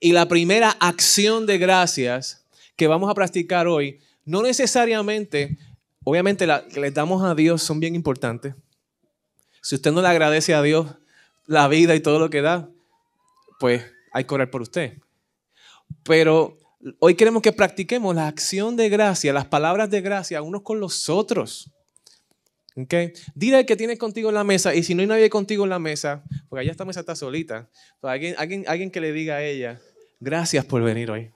Y la primera acción de gracias que vamos a practicar hoy, no necesariamente, obviamente la que le damos a Dios son bien importantes. Si usted no le agradece a Dios la vida y todo lo que da, pues hay que orar por usted. Pero hoy queremos que practiquemos la acción de gracia, las palabras de gracia unos con los otros. Dile al que tienes contigo en la mesa, y si no hay nadie contigo en la mesa, porque allá esta mesa está solita, alguien, alguien, alguien que le diga a ella, Gracias por venir hoy.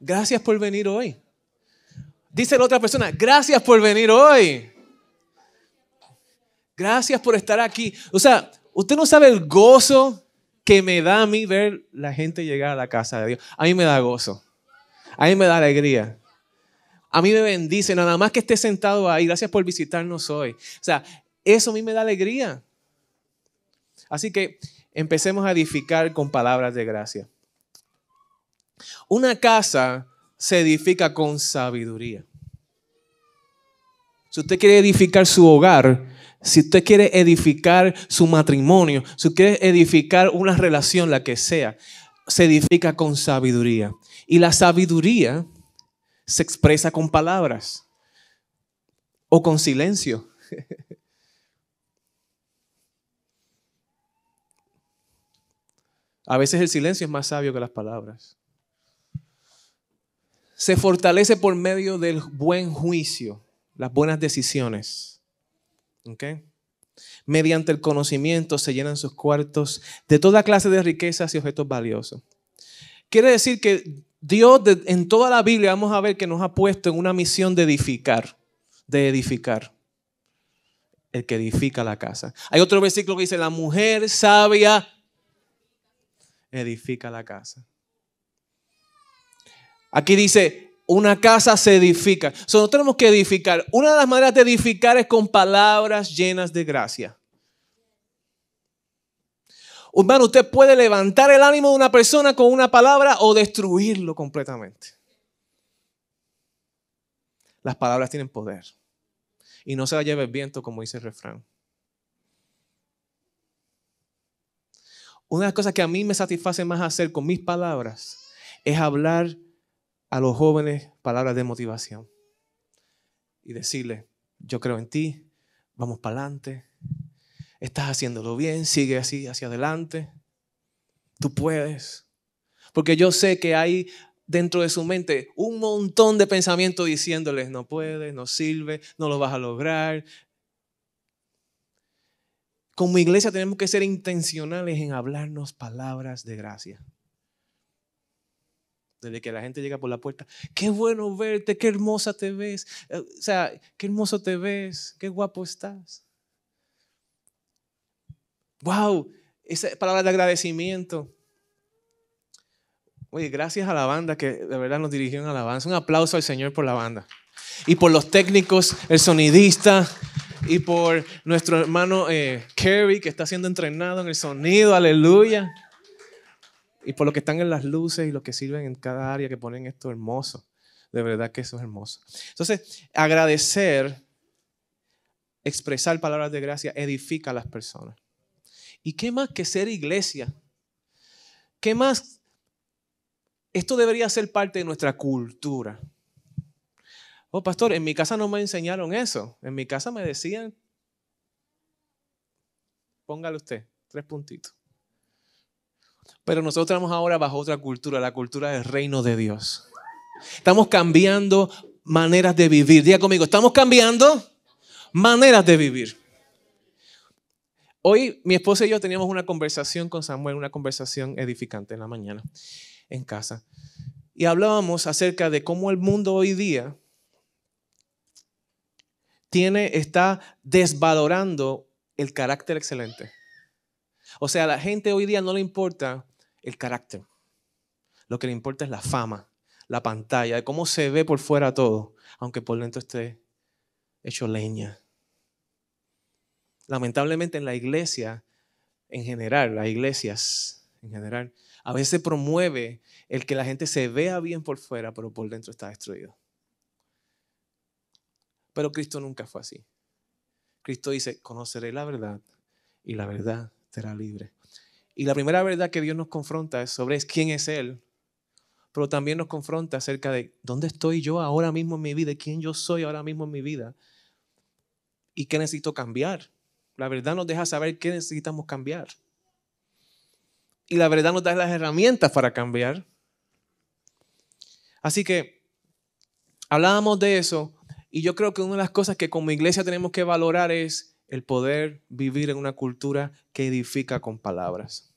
Gracias por venir hoy. Dice la otra persona, gracias por venir hoy. Gracias por estar aquí. O sea, usted no sabe el gozo que me da a mí ver la gente llegar a la casa de Dios. A mí me da gozo. A mí me da alegría. A mí me bendice. Nada más que esté sentado ahí. Gracias por visitarnos hoy. O sea, eso a mí me da alegría. Así que empecemos a edificar con palabras de gracia. Una casa se edifica con sabiduría. Si usted quiere edificar su hogar, si usted quiere edificar su matrimonio, si usted quiere edificar una relación, la que sea, se edifica con sabiduría. Y la sabiduría se expresa con palabras o con silencio. A veces el silencio es más sabio que las palabras. Se fortalece por medio del buen juicio, las buenas decisiones. Mediante el conocimiento se llenan sus cuartos de toda clase de riquezas y objetos valiosos. Quiere decir que Dios en toda la Biblia vamos a ver que nos ha puesto en una misión de edificar, de edificar. El que edifica la casa. Hay otro versículo que dice, la mujer sabia edifica la casa. Aquí dice, una casa se edifica. sea, nosotros tenemos que edificar. Una de las maneras de edificar es con palabras llenas de gracia. Hermano, usted puede levantar el ánimo de una persona con una palabra o destruirlo completamente. Las palabras tienen poder. Y no se las lleve el viento, como dice el refrán. Una de las cosas que a mí me satisface más hacer con mis palabras es hablar a los jóvenes palabras de motivación y decirle: yo creo en ti, vamos para adelante, estás haciéndolo bien, sigue así hacia adelante, tú puedes. Porque yo sé que hay dentro de su mente un montón de pensamientos diciéndoles, no puedes, no sirve, no lo vas a lograr, como iglesia tenemos que ser intencionales en hablarnos palabras de gracia. Desde que la gente llega por la puerta, qué bueno verte, qué hermosa te ves, eh, o sea, qué hermoso te ves, qué guapo estás. Wow, Esas palabra de agradecimiento. Oye, gracias a la banda que de verdad nos a la banda. Un aplauso al Señor por la banda. Y por los técnicos, el sonidista, y por nuestro hermano eh, Kerry, que está siendo entrenado en el sonido, aleluya. Y por lo que están en las luces y lo que sirven en cada área que ponen esto hermoso. De verdad que eso es hermoso. Entonces, agradecer, expresar palabras de gracia, edifica a las personas. ¿Y qué más que ser iglesia? ¿Qué más? Esto debería ser parte de nuestra cultura. Oh, pastor, en mi casa no me enseñaron eso. En mi casa me decían, póngale usted, tres puntitos. Pero nosotros estamos ahora bajo otra cultura, la cultura del reino de Dios. Estamos cambiando maneras de vivir. Diga conmigo, estamos cambiando maneras de vivir. Hoy mi esposa y yo teníamos una conversación con Samuel, una conversación edificante en la mañana en casa. Y hablábamos acerca de cómo el mundo hoy día está desvalorando el carácter excelente. O sea, a la gente hoy día no le importa el carácter. Lo que le importa es la fama, la pantalla, de cómo se ve por fuera todo, aunque por dentro esté hecho leña. Lamentablemente en la iglesia, en general, las iglesias en general, a veces promueve el que la gente se vea bien por fuera, pero por dentro está destruido. Pero Cristo nunca fue así. Cristo dice, conoceré la verdad y la verdad será libre. Y la primera verdad que Dios nos confronta es sobre quién es Él, pero también nos confronta acerca de dónde estoy yo ahora mismo en mi vida, quién yo soy ahora mismo en mi vida y qué necesito cambiar. La verdad nos deja saber qué necesitamos cambiar. Y la verdad nos da las herramientas para cambiar. Así que hablábamos de eso y yo creo que una de las cosas que como iglesia tenemos que valorar es el poder vivir en una cultura que edifica con palabras.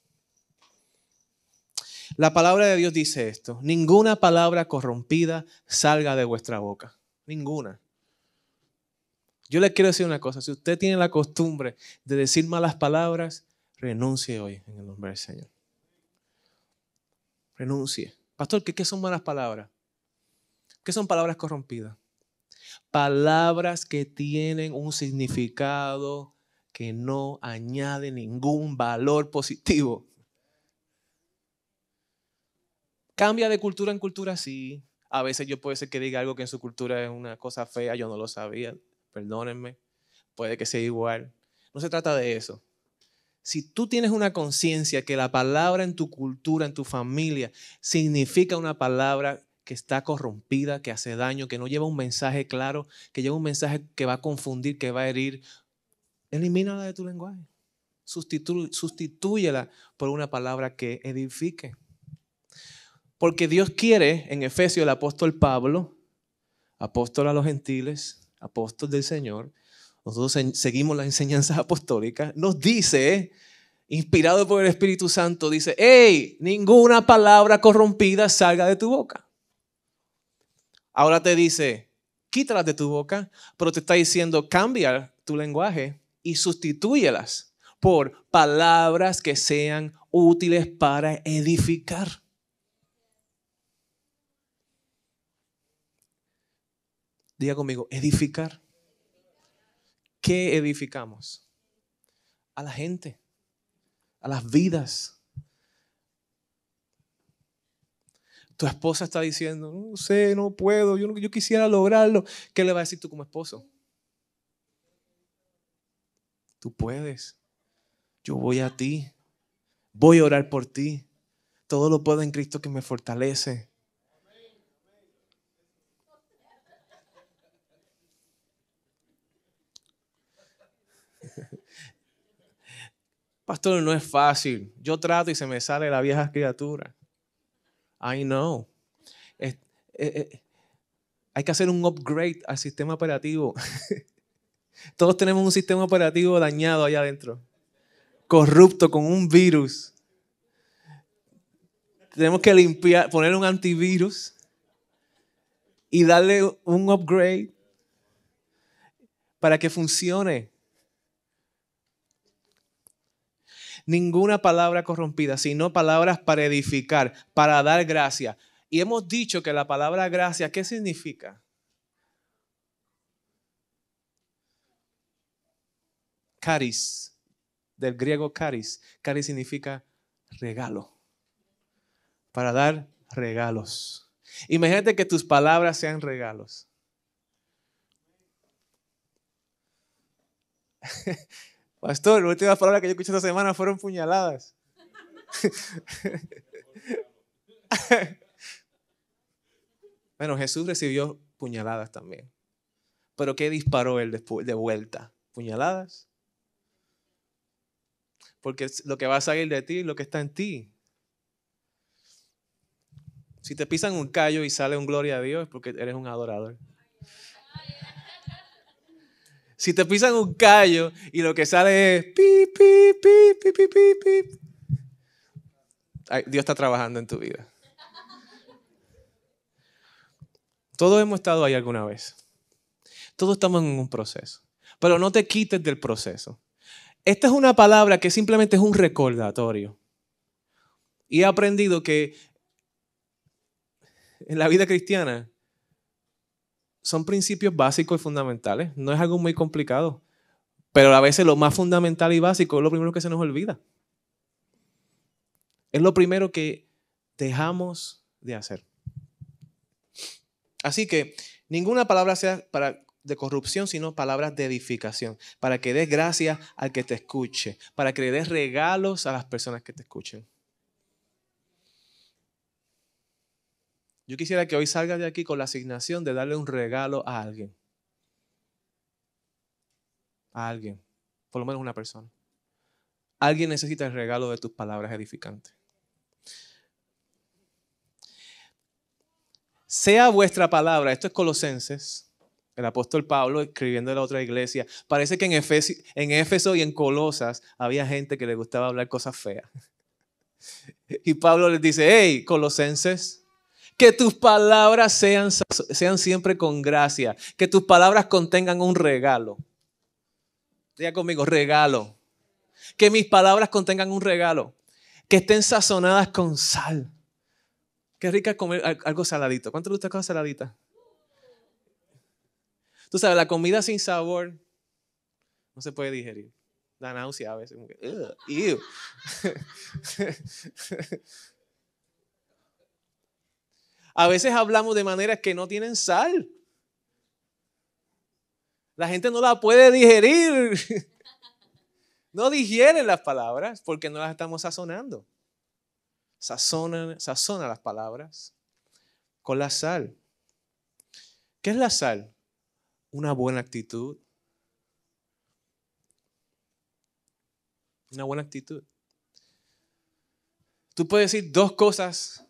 La palabra de Dios dice esto, ninguna palabra corrompida salga de vuestra boca, ninguna. Yo le quiero decir una cosa, si usted tiene la costumbre de decir malas palabras, renuncie hoy en el nombre del Señor. Renuncie. Pastor, ¿qué, qué son malas palabras? ¿Qué son palabras corrompidas? palabras que tienen un significado que no añade ningún valor positivo. Cambia de cultura en cultura, sí. A veces yo puede ser que diga algo que en su cultura es una cosa fea, yo no lo sabía, perdónenme. Puede que sea igual. No se trata de eso. Si tú tienes una conciencia que la palabra en tu cultura, en tu familia, significa una palabra que está corrompida, que hace daño, que no lleva un mensaje claro, que lleva un mensaje que va a confundir, que va a herir, elimínala de tu lenguaje. sustituyela sustitúyela por una palabra que edifique. Porque Dios quiere, en Efesios, el apóstol Pablo, apóstol a los gentiles, apóstol del Señor, nosotros seguimos las enseñanzas apostólicas, nos dice, inspirado por el Espíritu Santo, dice, hey, ninguna palabra corrompida salga de tu boca. Ahora te dice, quítalas de tu boca, pero te está diciendo, cambia tu lenguaje y sustitúyelas por palabras que sean útiles para edificar. Diga conmigo, edificar. ¿Qué edificamos? A la gente, a las vidas tu esposa está diciendo, no sé, no puedo, yo, yo quisiera lograrlo, ¿qué le vas a decir tú como esposo? Tú puedes. Yo voy a ti. Voy a orar por ti. Todo lo puedo en Cristo que me fortalece. Pastor, no es fácil. Yo trato y se me sale la vieja criatura. I know. Eh, eh, hay que hacer un upgrade al sistema operativo. Todos tenemos un sistema operativo dañado allá adentro, corrupto con un virus. Tenemos que limpiar, poner un antivirus y darle un upgrade para que funcione. ninguna palabra corrompida, sino palabras para edificar, para dar gracia. Y hemos dicho que la palabra gracia, ¿qué significa? Caris, del griego caris. Caris significa regalo, para dar regalos. Imagínate que tus palabras sean regalos. Pastor, las últimas palabras que yo escuché esta semana fueron puñaladas. bueno, Jesús recibió puñaladas también. Pero ¿qué disparó él de vuelta? ¿Puñaladas? Porque lo que va a salir de ti es lo que está en ti. Si te pisan un callo y sale un gloria a Dios es porque eres un adorador. Si te pisan un callo y lo que sale es pi, pi, pi, pi, pi, pi, Ay, Dios está trabajando en tu vida. Todos hemos estado ahí alguna vez. Todos estamos en un proceso. Pero no te quites del proceso. Esta es una palabra que simplemente es un recordatorio. Y he aprendido que en la vida cristiana son principios básicos y fundamentales. No es algo muy complicado. Pero a veces lo más fundamental y básico es lo primero que se nos olvida. Es lo primero que dejamos de hacer. Así que ninguna palabra sea para, de corrupción, sino palabras de edificación, para que des gracias al que te escuche, para que le des regalos a las personas que te escuchen. Yo quisiera que hoy salga de aquí con la asignación de darle un regalo a alguien. A alguien, por lo menos una persona. Alguien necesita el regalo de tus palabras edificantes. Sea vuestra palabra, esto es Colosenses, el apóstol Pablo escribiendo a la otra iglesia. Parece que en, Éfeso, en Éfeso y en Colosas había gente que le gustaba hablar cosas feas. Y Pablo les dice, hey, Colosenses, que tus palabras sean, sean siempre con gracia. Que tus palabras contengan un regalo. Diga conmigo, regalo. Que mis palabras contengan un regalo. Que estén sazonadas con sal. Qué rica comer algo saladito. ¿Cuánto le gusta cosa saladita? Tú sabes, la comida sin sabor no se puede digerir. La náusea a veces. A veces hablamos de maneras que no tienen sal. La gente no la puede digerir. No digieren las palabras porque no las estamos sazonando. Sazonan, sazona las palabras con la sal. ¿Qué es la sal? Una buena actitud. Una buena actitud. Tú puedes decir dos cosas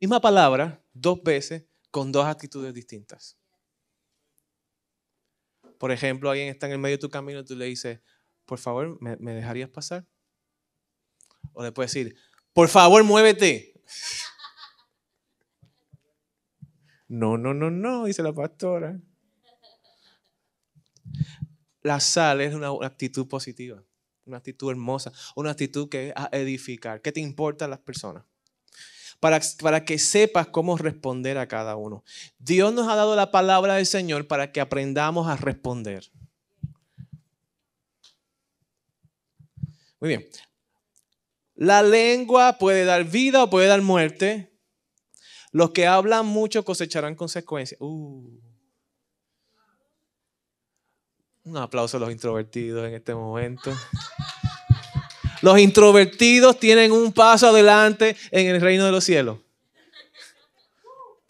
Misma palabra, dos veces, con dos actitudes distintas. Por ejemplo, alguien está en el medio de tu camino y tú le dices, por favor, ¿me, dejarías pasar? O le puedes decir, por favor, muévete. No, no, no, no, dice la pastora. La sal es una actitud positiva, una actitud hermosa, una actitud que es a edificar. ¿Qué te importan las personas? para, que sepas cómo responder a cada uno. Dios nos ha dado la palabra del Señor para que aprendamos a responder. Muy bien. La lengua puede dar vida o puede dar muerte. Los que hablan mucho cosecharán consecuencias. Uh. Un aplauso a los introvertidos en este momento. Los introvertidos tienen un paso adelante en el reino de los cielos.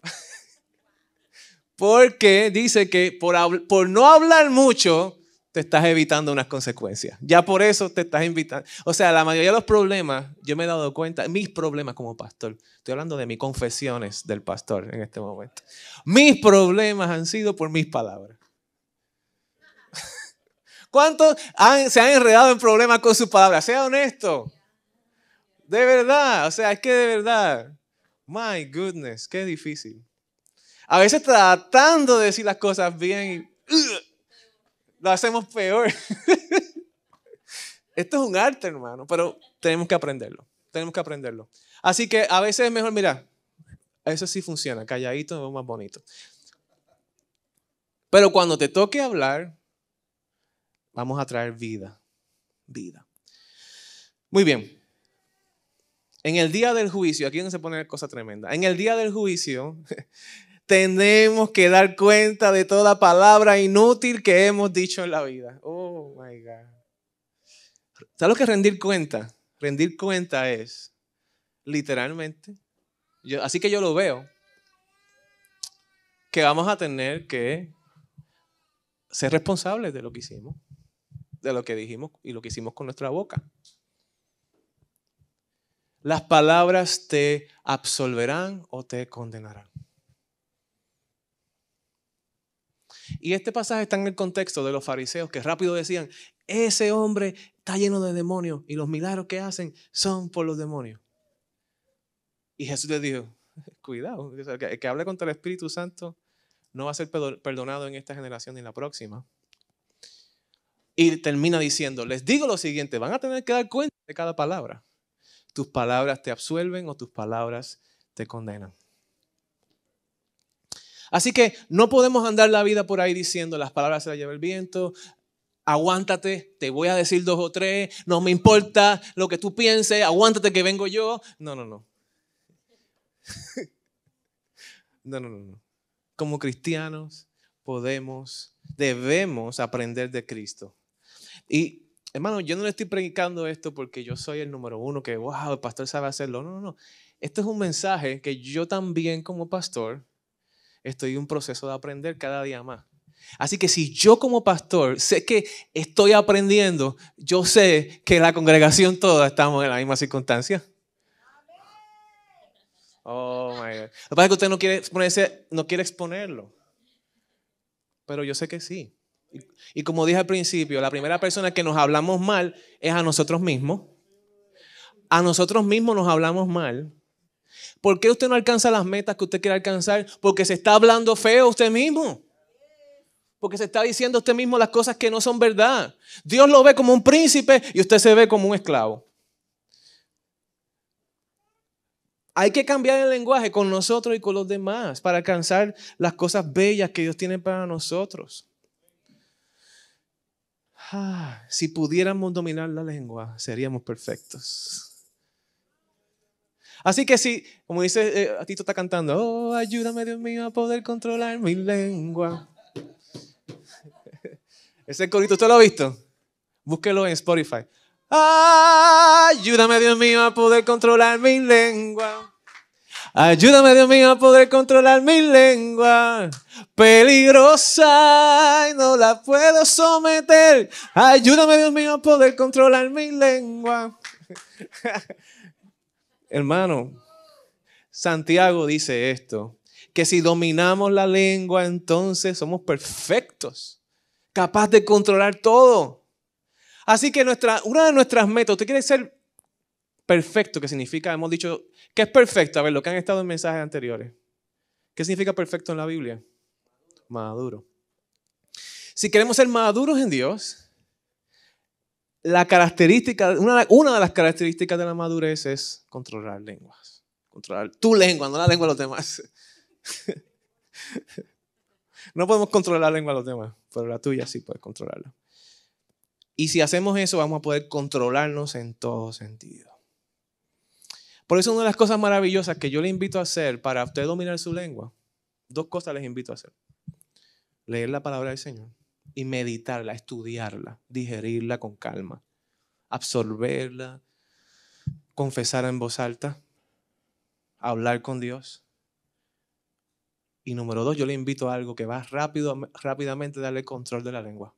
Porque dice que por, no hablar mucho, te estás evitando unas consecuencias. Ya por eso te estás invitando. O sea, la mayoría de los problemas, yo me he dado cuenta, mis problemas como pastor, estoy hablando de mis confesiones del pastor en este momento. Mis problemas han sido por mis palabras. ¿Cuántos se han enredado en problemas con sus palabras? Sea honesto. De verdad, o sea, es que de verdad. My goodness, qué difícil. A veces tratando de decir las cosas bien lo hacemos peor. Esto es un arte, hermano, pero tenemos que aprenderlo. Tenemos que aprenderlo. Así que a veces es mejor, mira, eso sí funciona, calladito es más bonito. Pero cuando te toque hablar, Vamos a traer vida, vida. Muy bien. En el día del juicio, aquí donde se pone cosa tremenda, en el día del juicio tenemos que dar cuenta de toda palabra inútil que hemos dicho en la vida. Oh, my God. ¿Sabes lo que rendir cuenta? Rendir cuenta es, literalmente, así que yo lo veo, que vamos a tener que ser responsables de lo que hicimos de lo que dijimos y lo que hicimos con nuestra boca. Las palabras te absolverán o te condenarán. Y este pasaje está en el contexto de los fariseos que rápido decían, ese hombre está lleno de demonios y los milagros que hacen son por los demonios. Y Jesús les dijo, cuidado, el que, hable contra el Espíritu Santo no va a ser perdonado en esta generación ni en la próxima. Y termina diciendo, les digo lo siguiente, van a tener que dar cuenta de cada palabra. Tus palabras te absuelven o tus palabras te condenan. Así que no podemos andar la vida por ahí diciendo las palabras se las lleva el viento, aguántate, te voy a decir dos o tres, no me importa lo que tú pienses, aguántate que vengo yo. No, no, no. no, no, no. Como cristianos podemos, debemos aprender de Cristo. Y, hermano, yo no le estoy predicando esto porque yo soy el número uno, que, wow, el pastor sabe hacerlo. No, no, no. Esto es un mensaje que yo también como pastor estoy en un proceso de aprender cada día más. Así que si yo como pastor sé que estoy aprendiendo, yo sé que la congregación toda estamos en la misma circunstancia. Oh my God. Lo que pasa es que usted no quiere, no quiere exponerlo. Pero yo sé que sí. Y, como dije al principio, la primera persona que nos hablamos mal es a nosotros mismos. A nosotros mismos nos hablamos mal. ¿Por qué usted no alcanza las metas que usted quiere alcanzar? Porque se está hablando feo usted mismo. Porque se está diciendo usted mismo las cosas que no son verdad. Dios lo ve como un príncipe y usted se ve como un esclavo. Hay que cambiar el lenguaje con nosotros y con los demás para alcanzar las cosas bellas que Dios tiene para nosotros. Ah, si pudiéramos dominar la lengua, seríamos perfectos. Así que si, como dice eh, Tito está cantando, oh, ayúdame Dios mío a poder controlar mi lengua. Ese corito, ¿usted lo ha visto? Búsquelo en Spotify. Ayúdame Dios mío a poder controlar mi lengua. Ayúdame, Dios mío, a poder controlar mi lengua peligrosa y no la puedo someter. Ayúdame, Dios mío, a poder controlar mi lengua. Hermano, Santiago dice esto, que si dominamos la lengua, entonces somos perfectos, capaz de controlar todo. Así que nuestra, una de nuestras metas, usted quiere ser perfecto, ¿qué significa, hemos dicho, ¿qué es perfecto? A ver, lo que han estado en mensajes anteriores. ¿Qué significa perfecto en la Biblia? Maduro. Si queremos ser maduros en Dios, la característica, una, de las características de la madurez es controlar lenguas. Controlar tu lengua, no la lengua de los demás. No podemos controlar la lengua de los demás, pero la tuya sí puedes controlarla. Y si hacemos eso, vamos a poder controlarnos en todo sentido. Por eso una de las cosas maravillosas que yo le invito a hacer para usted dominar su lengua, dos cosas les invito a hacer. Leer la palabra del Señor y meditarla, estudiarla, digerirla con calma, absorberla, confesar en voz alta, hablar con Dios. Y número dos, yo le invito a algo que va rápido, rápidamente darle control de la lengua.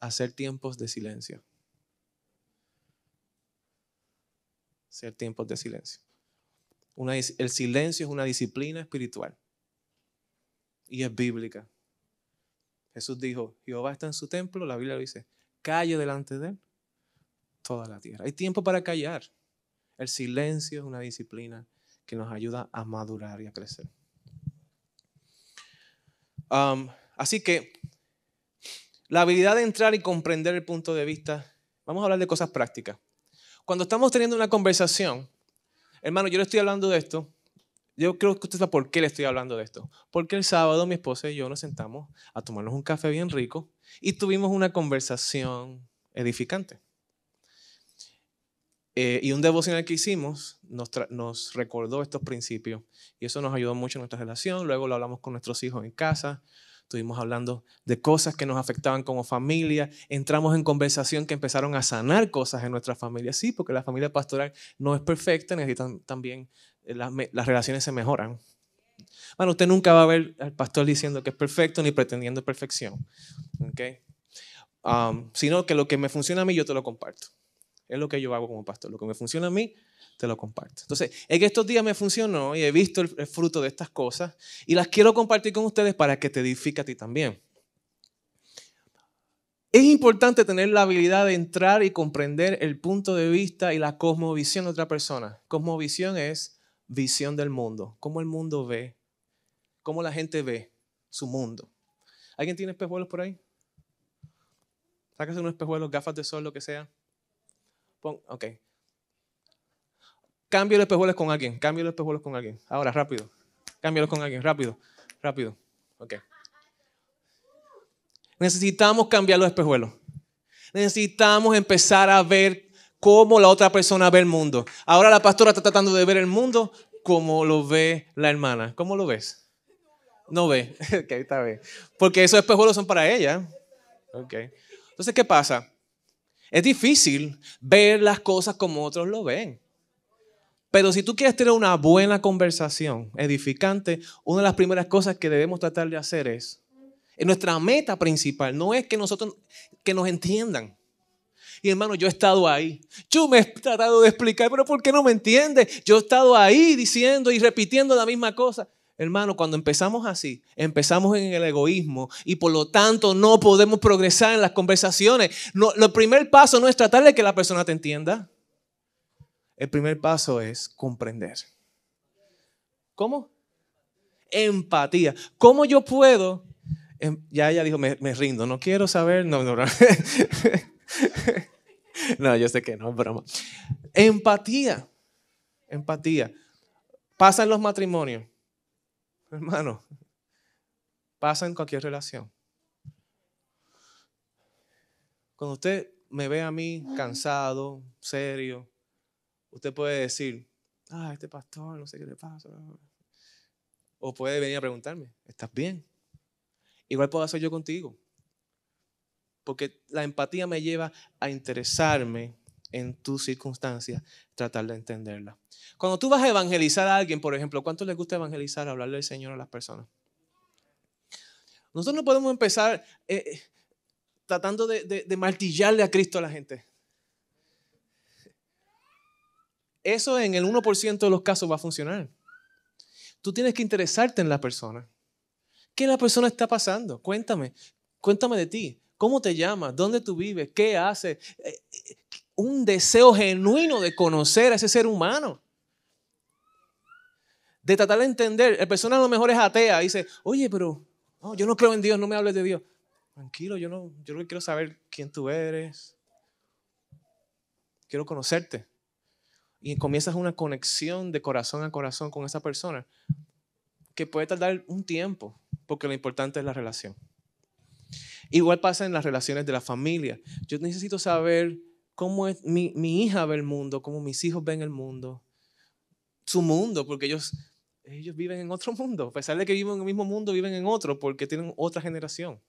Hacer tiempos de silencio. ser tiempos de silencio. el silencio es una disciplina espiritual y es bíblica. Jesús dijo, Jehová está en su templo, la Biblia lo dice, calle delante de él toda la tierra. Hay tiempo para callar. El silencio es una disciplina que nos ayuda a madurar y a crecer. Um, así que la habilidad de entrar y comprender el punto de vista, vamos a hablar de cosas prácticas. Cuando estamos teniendo una conversación, hermano, yo le estoy hablando de esto, yo creo que usted sabe por qué le estoy hablando de esto. Porque el sábado mi esposa y yo nos sentamos a tomarnos un café bien rico y tuvimos una conversación edificante. Eh, y un devocional que hicimos nos, recordó estos principios y eso nos ayudó mucho en nuestra relación. Luego lo hablamos con nuestros hijos en casa. Estuvimos hablando de cosas que nos afectaban como familia. Entramos en conversación que empezaron a sanar cosas en nuestra familia. Sí, porque la familia pastoral no es perfecta, necesitan también eh, las, las relaciones se mejoran. Bueno, usted nunca va a ver al pastor diciendo que es perfecto ni pretendiendo perfección. Um, sino que lo que me funciona a mí yo te lo comparto. Es lo que yo hago como pastor. Lo que me funciona a mí, te lo comparto. Entonces, es que estos días me funcionó y he visto el, fruto de estas cosas y las quiero compartir con ustedes para que te edifique a ti también. Es importante tener la habilidad de entrar y comprender el punto de vista y la cosmovisión de otra persona. Cosmovisión es visión del mundo, cómo el mundo ve, cómo la gente ve su mundo. ¿Alguien tiene espejuelos por ahí? Sácase unos espejuelos, gafas de sol, lo que sea ok. Cambio los espejuelos con alguien. Cambio los espejuelos con alguien. Ahora, rápido. Cámbialos con alguien. Rápido. Rápido. Ok. Necesitamos cambiar los espejuelos. Necesitamos empezar a ver cómo la otra persona ve el mundo. Ahora la pastora está tratando de ver el mundo como lo ve la hermana. ¿Cómo lo ves? No ve. ok, está bien. Porque esos espejuelos son para ella. Ok. Entonces, ¿qué pasa? Es difícil ver las cosas como otros lo ven. Pero si tú quieres tener una buena conversación edificante, una de las primeras cosas que debemos tratar de hacer es, nuestra meta principal no es que nosotros, que nos entiendan. Y hermano, yo he estado ahí. Yo me he tratado de explicar, pero ¿por qué no me entiende? Yo he estado ahí diciendo y repitiendo la misma cosa. Hermano, cuando empezamos así, empezamos en el egoísmo y por lo tanto no podemos progresar en las conversaciones. No, el primer paso no es tratar de que la persona te entienda. El primer paso es comprender. ¿Cómo? Empatía. ¿Cómo yo puedo? Em, ya ella dijo, me, rindo, no quiero saber. No, no, no. no, yo sé que no, broma. Empatía. Empatía. Pasan los matrimonios hermano, pasa en cualquier relación. Cuando usted me ve a mí cansado, serio, usted puede decir, ah, este pastor, no sé qué le pasa. O puede venir a preguntarme, ¿estás bien? Igual puedo hacer yo contigo. Porque la empatía me lleva a interesarme en tus circunstancias, tratar de entenderla. Cuando tú vas a evangelizar a alguien, por ejemplo, ¿cuánto le gusta evangelizar, hablarle del Señor a las personas? Nosotros no podemos empezar eh, eh, tratando de, martillarle a Cristo a la gente. Eso en el 1% de los casos va a funcionar. Tú tienes que interesarte en la persona. ¿Qué la persona está pasando? Cuéntame, cuéntame de ti. ¿Cómo te llamas? ¿Dónde tú vives? ¿Qué haces? Eh, un deseo genuino de conocer a ese ser humano. De tratar de entender, el persona a lo mejor es atea, dice, oye, pero yo no creo en Dios, no me hables de Dios. Tranquilo, yo no, yo no quiero saber quién tú eres. Quiero conocerte. Y comienzas una conexión de corazón a corazón con esa persona que puede tardar un tiempo, porque lo importante es la relación. Igual pasa en las relaciones de la familia. Yo necesito saber cómo es mi, hija ve el mundo, cómo mis hijos ven el mundo, su mundo, porque ellos, ellos viven en otro mundo. A pesar de que viven en el mismo mundo, viven en otro porque tienen otra generación.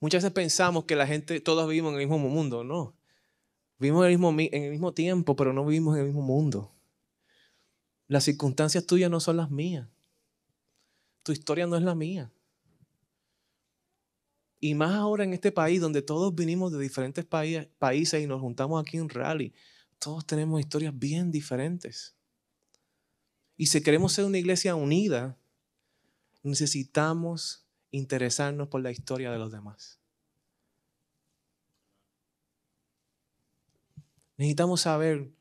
Muchas veces pensamos que la gente, todos vivimos en el mismo mundo, no. Vivimos el mismo, en el mismo tiempo, pero no vivimos en el mismo mundo. Las circunstancias tuyas no son las mías. Tu historia no es la mía. Y más ahora en este país donde todos vinimos de diferentes países y nos juntamos aquí en rally. Todos tenemos historias bien diferentes. Y si queremos ser una iglesia unida, necesitamos interesarnos por la historia de los demás. Necesitamos saber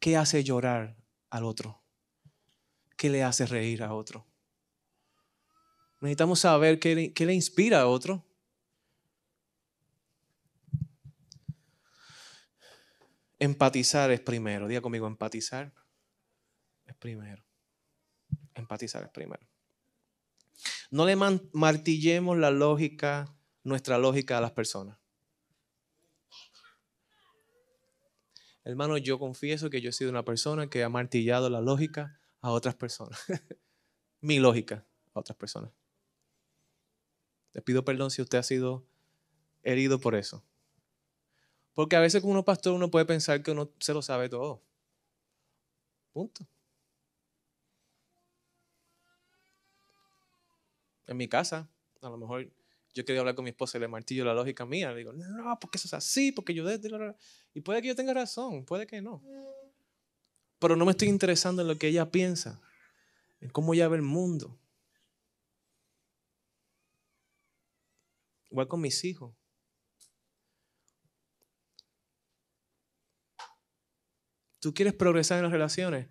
qué hace llorar al otro, qué le hace reír a otro. Necesitamos saber qué qué le inspira a otro Empatizar es primero. Diga conmigo, empatizar es primero. Empatizar es primero. No le martillemos la lógica, nuestra lógica a las personas. Hermano, yo confieso que yo he sido una persona que ha martillado la lógica a otras personas. Mi lógica a otras personas. Le pido perdón si usted ha sido herido por eso. Porque a veces con uno pastor uno puede pensar que uno se lo sabe todo. Punto. En mi casa, a lo mejor yo quería hablar con mi esposa y le martillo la lógica mía. Le digo, no, porque eso es así, porque yo... Y puede que yo tenga razón, puede que no. Pero no me estoy interesando en lo que ella piensa, en cómo ella ve el mundo. Igual con mis hijos. tú quieres progresar en las relaciones,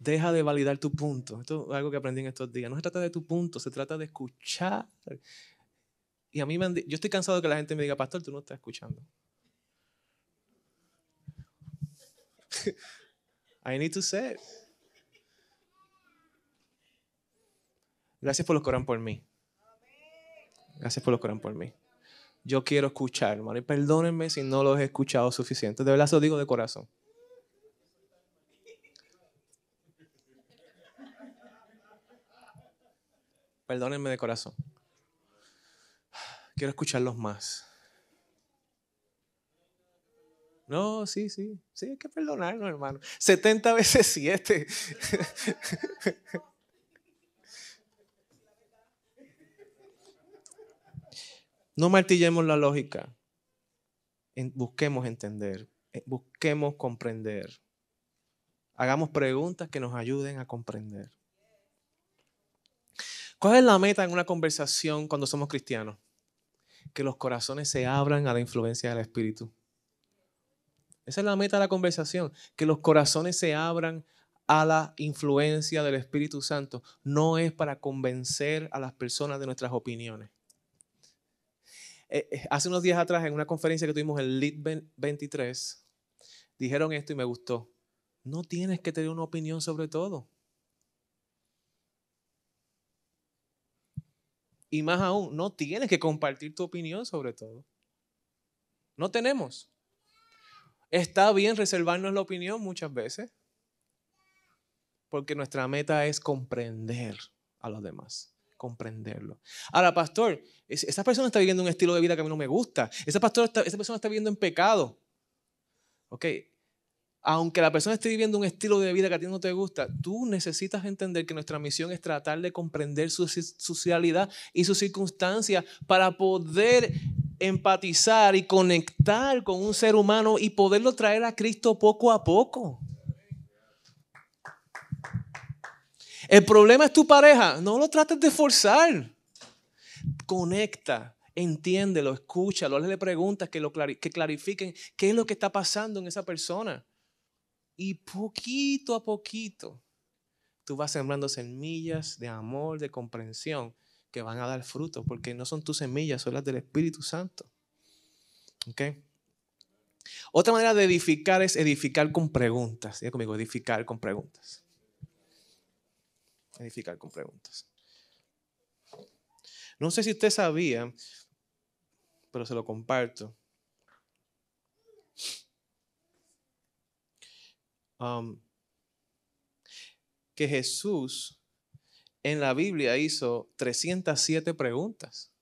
deja de validar tu punto. Esto es algo que aprendí en estos días. No se trata de tu punto, se trata de escuchar. Y a mí me han yo estoy cansado de que la gente me diga, pastor, tú no estás escuchando. I need to say. Gracias por los que por mí. Gracias por los que por mí. Yo quiero escuchar, hermano. Y perdónenme si no los he escuchado suficiente. De verdad, se lo digo de corazón. Perdónenme de corazón. Quiero escucharlos más. No, sí, sí, sí, hay que perdonarnos, hermano. 70 veces 7. no martillemos la lógica. busquemos entender, eh, busquemos comprender. Hagamos preguntas que nos ayuden a comprender. ¿Cuál es la meta en una conversación cuando somos cristianos? Que los corazones se abran a la influencia del Espíritu. Esa es la meta de la conversación, que los corazones se abran a la influencia del Espíritu Santo. No es para convencer a las personas de nuestras opiniones. Eh, eh, hace unos días atrás, en una conferencia que tuvimos en LIT 23, dijeron esto y me gustó. No tienes que tener una opinión sobre todo. Y más aún, no tienes que compartir tu opinión sobre todo. No tenemos. Está bien reservarnos la opinión muchas veces, porque nuestra meta es comprender a los demás, comprenderlo. Ahora, pastor, esa persona está viviendo un estilo de vida que a mí no me gusta. Esa, pastor esa persona está viviendo en pecado. Ok, aunque la persona esté viviendo un estilo de vida que a ti no te gusta, tú necesitas entender que nuestra misión es tratar de comprender su socialidad y sus circunstancias para poder empatizar y conectar con un ser humano y poderlo traer a Cristo poco a poco. El problema es tu pareja, no lo trates de forzar. Conecta, entiéndelo, escúchalo, hazle preguntas que, lo que clarifiquen qué es lo que está pasando en esa persona. Y poquito a poquito tú vas sembrando semillas de amor, de comprensión, que van a dar fruto, porque no son tus semillas, son las del Espíritu Santo. ¿Okay? Otra manera de edificar es edificar con preguntas. Diga conmigo, edificar con preguntas. Edificar con preguntas. No sé si usted sabía, pero se lo comparto. Um, que Jesús en la Biblia hizo 307 preguntas.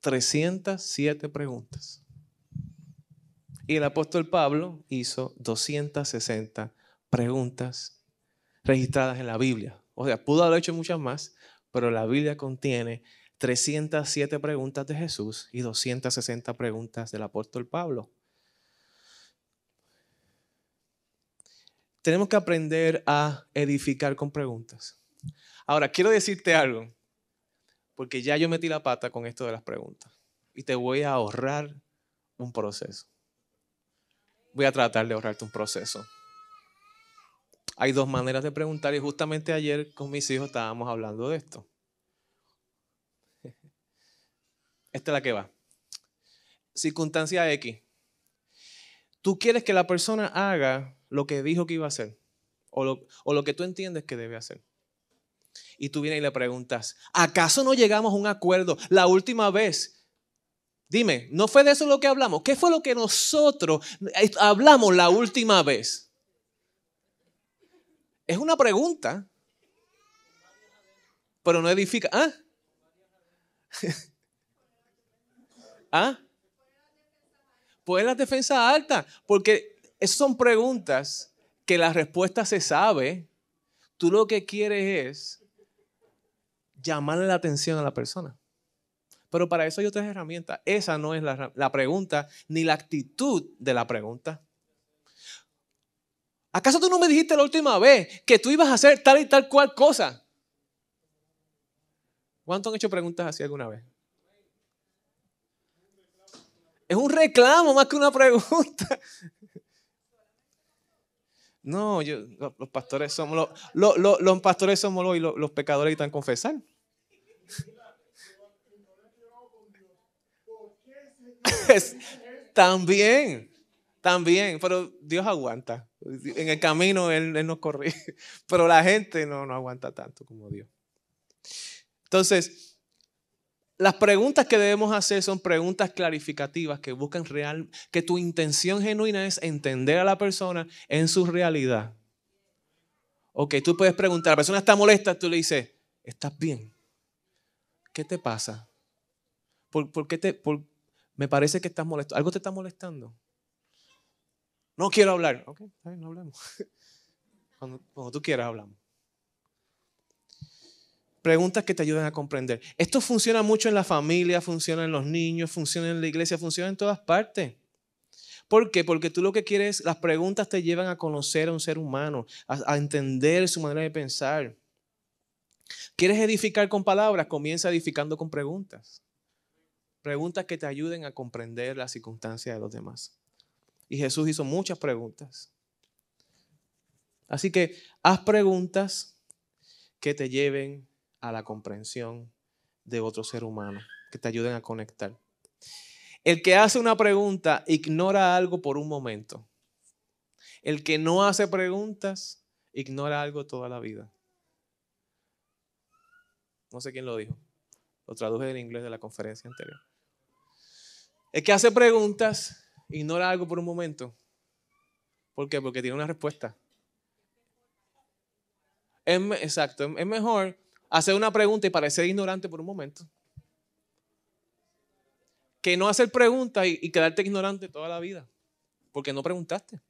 307 preguntas. Y el apóstol Pablo hizo 260 preguntas registradas en la Biblia. O sea, pudo haber hecho muchas más, pero la Biblia contiene 307 preguntas de Jesús y 260 preguntas del apóstol Pablo. tenemos que aprender a edificar con preguntas. Ahora, quiero decirte algo, porque ya yo metí la pata con esto de las preguntas y te voy a ahorrar un proceso. Voy a tratar de ahorrarte un proceso. Hay dos maneras de preguntar y justamente ayer con mis hijos estábamos hablando de esto. Esta es la que va. Circunstancia X. Tú quieres que la persona haga lo que dijo que iba a hacer o lo, que tú entiendes que debe hacer. Y tú vienes y le preguntas, ¿acaso no llegamos a un acuerdo la última vez? Dime, ¿no fue de eso lo que hablamos? ¿Qué fue lo que nosotros eh, hablamos la última vez? Es una pregunta, pero no edifica. ¿Ah? ¿Ah? Pues la defensa alta, porque esas son preguntas que la respuesta se sabe. Tú lo que quieres es llamarle la atención a la persona. Pero para eso hay otras herramientas. Esa no es la, pregunta ni la actitud de la pregunta. ¿Acaso tú no me dijiste la última vez que tú ibas a hacer tal y tal cual cosa? ¿Cuánto han hecho preguntas así alguna vez? Es un reclamo más que una pregunta. No, yo, los, pastores somos los, los, pastores somos los, y los, pecadores necesitan confesar. también, también, pero Dios aguanta. En el camino Él, nos corrige, pero la gente no, no aguanta tanto como Dios. Entonces, las preguntas que debemos hacer son preguntas clarificativas que buscan real, que tu intención genuina es entender a la persona en su realidad. Ok, tú puedes preguntar, la persona está molesta, tú le dices, ¿estás bien? ¿Qué te pasa? ¿Por, qué te, me parece que estás molesto? ¿Algo te está molestando? No quiero hablar. Ok, no hablemos. cuando tú quieras hablamos preguntas que te ayuden a comprender. Esto funciona mucho en la familia, funciona en los niños, funciona en la iglesia, funciona en todas partes. ¿Por qué? Porque tú lo que quieres, las preguntas te llevan a conocer a un ser humano, a, entender su manera de pensar. ¿Quieres edificar con palabras? Comienza edificando con preguntas. Preguntas que te ayuden a comprender las circunstancias de los demás. Y Jesús hizo muchas preguntas. Así que haz preguntas que te lleven a la comprensión de otro ser humano, que te ayuden a conectar. El que hace una pregunta ignora algo por un momento. El que no hace preguntas ignora algo toda la vida. No sé quién lo dijo. Lo traduje del inglés de la conferencia anterior. El que hace preguntas ignora algo por un momento. ¿Por qué? Porque tiene una respuesta. Es, exacto, es mejor hacer una pregunta y parecer ignorante por un momento. Que no hacer preguntas y, quedarte ignorante toda la vida, porque no preguntaste.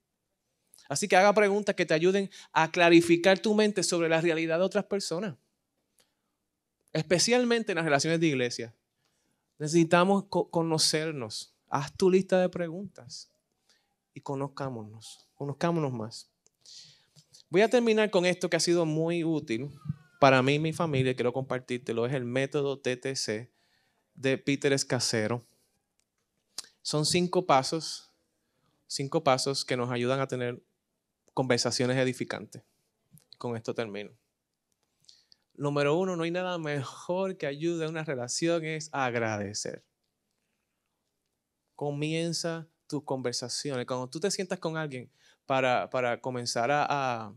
Así que haga preguntas que te ayuden a clarificar tu mente sobre la realidad de otras personas, especialmente en las relaciones de iglesia. Necesitamos conocernos. Haz tu lista de preguntas y conozcámonos, conozcámonos más. Voy a terminar con esto que ha sido muy útil para mí y mi familia, quiero compartírtelo, es el método TTC de Peter Escasero. Son cinco pasos, cinco pasos que nos ayudan a tener conversaciones edificantes. Con esto termino. Número uno, no hay nada mejor que ayude a una relación es agradecer. Comienza tus conversaciones. Cuando tú te sientas con alguien para, comenzar a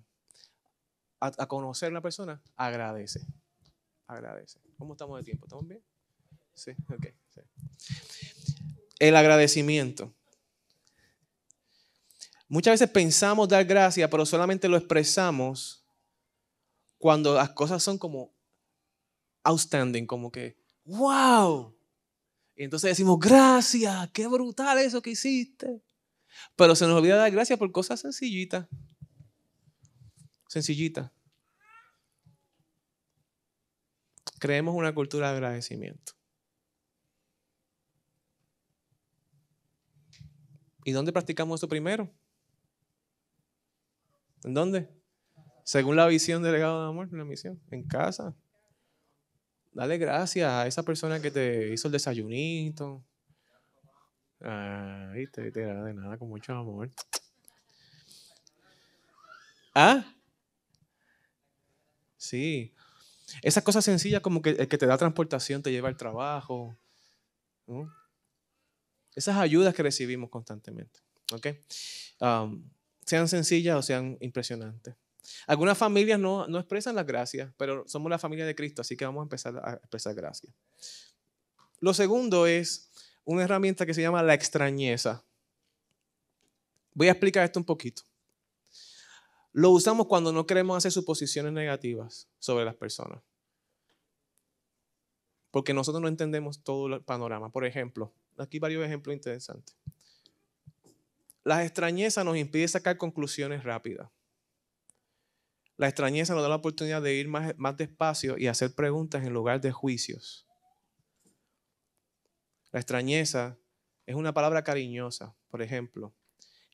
a, conocer a una persona, agradece. Agradece. ¿Cómo estamos de tiempo? ¿Estamos bien? Sí, ok. El agradecimiento. Muchas veces pensamos dar gracias, pero solamente lo expresamos cuando las cosas son como outstanding, como que, wow. Y entonces decimos, gracias, qué brutal eso que hiciste. Pero se nos olvida dar gracias por cosas sencillitas sencillita. Creemos una cultura de agradecimiento. ¿Y dónde practicamos esto primero? ¿En dónde? Según la visión del de amor, la misión, en casa. Dale gracias a esa persona que te hizo el desayunito. Ay, te, te de nada con mucho amor. ¿Ah? Sí. Esas cosas sencillas como que el eh, que te da transportación te lleva al trabajo. Esas ayudas que recibimos constantemente. ¿ok? sean sencillas o sean impresionantes. Algunas familias no, no expresan las gracias, pero somos la familia de Cristo, así que vamos a empezar a expresar gracias. Lo segundo es una herramienta que se llama la extrañeza. Voy a explicar esto un poquito lo usamos cuando no queremos hacer suposiciones negativas sobre las personas. Porque nosotros no entendemos todo el panorama. Por ejemplo, aquí varios ejemplos interesantes. La extrañeza nos impide sacar conclusiones rápidas. La extrañeza nos da la oportunidad de ir más, más despacio y hacer preguntas en lugar de juicios. La extrañeza es una palabra cariñosa, por ejemplo.